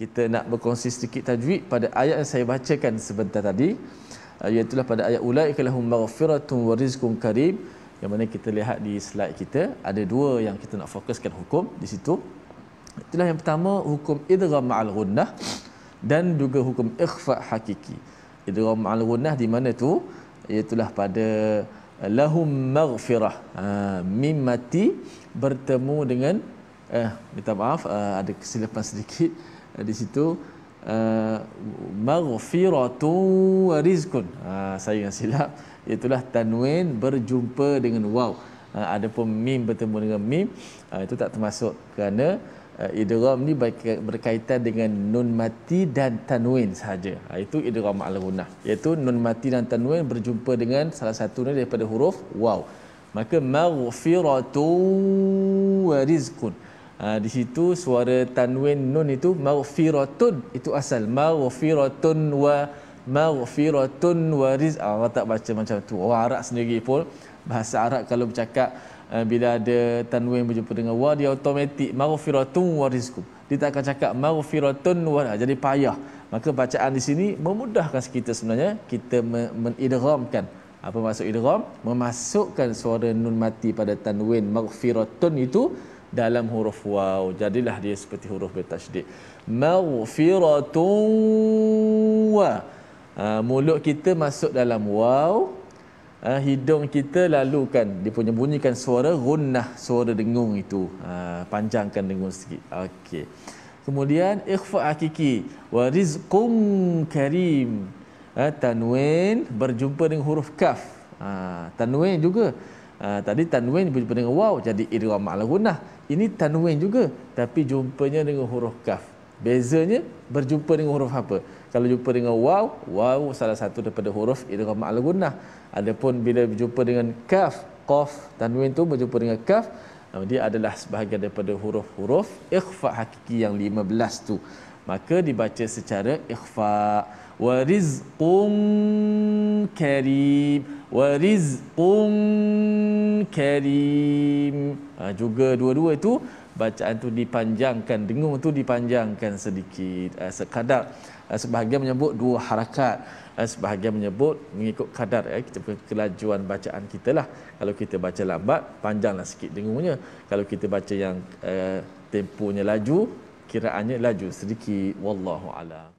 kita nak berkongsi sedikit tajwid pada ayat yang saya bacakan sebentar tadi uh, iaitu pada ayat ulaika lahum maghfiratun wa rizqun karim yang mana kita lihat di slide kita ada dua yang kita nak fokuskan hukum di situ itulah yang pertama hukum idgham ma'al gunnah dan juga hukum ikhfa hakiki idgham ma'al gunnah di mana tu iaitu pada uh, lahum maghfirah ha, mim bertemu dengan eh minta maaf ada kesilapan sedikit Eh, di situ eh, maghfiratu wa rizqun. Ha, saya yang silap. Itulah tanwin berjumpa dengan waw. Ha, ada pun mim bertemu dengan mim. Ah, itu tak termasuk kerana uh, idgham ni berkaitan dengan nun mati dan tanwin sahaja. itu idgham al gunnah iaitu nun mati dan tanwin berjumpa dengan salah satu daripada huruf waw. Maka maghfiratu wa rizqun. Uh, Ah, di situ suara tanwin nun itu maghfiratun itu asal maghfiratun wa maghfiratun wa riz awak ah, tak baca macam tu orang Arab sendiri pun bahasa Arab kalau bercakap ah, bila ada tanwin berjumpa dengan wa dia automatik maghfiratun wa rizqu dia tak akan cakap maghfiratun wa jadi payah maka bacaan di sini memudahkan kita sebenarnya kita mengidghamkan apa maksud idgham memasukkan suara nun mati pada tanwin maghfiratun itu dalam huruf waw jadilah dia seperti huruf bertasydid maghfiratun wa ha, mulut kita masuk dalam waw ha, hidung kita lalukan dia punya bunyikan suara gunnah suara dengung itu ha, panjangkan dengung sikit okey kemudian ikhfa hakiki wa rizqun karim ha, tanwin berjumpa dengan huruf kaf ha, tanwin juga Ah, tadi tanwin berjumpa dengan waw jadi idgham ma'al gunnah. Ini tanwin juga tapi jumpanya dengan huruf kaf. Bezanya berjumpa dengan huruf apa? Kalau jumpa dengan waw, waw salah satu daripada huruf idgham ma'al gunnah. Adapun bila berjumpa dengan kaf, qaf, tanwin tu berjumpa dengan kaf, ah, dia adalah sebahagian daripada huruf-huruf ikhfa hakiki yang 15 tu maka dibaca secara ikhfa wa rizqun karim wa rizqun karim ha, juga dua-dua itu bacaan tu dipanjangkan dengung tu dipanjangkan sedikit ha, sekadar ha, sebahagian menyebut dua harakat ha, sebahagian menyebut mengikut kadar ya kita kelajuan bacaan kita lah kalau kita baca lambat panjanglah sikit dengungnya kalau kita baca yang uh, eh, tempohnya laju kiraannya laju sedikit wallahu alam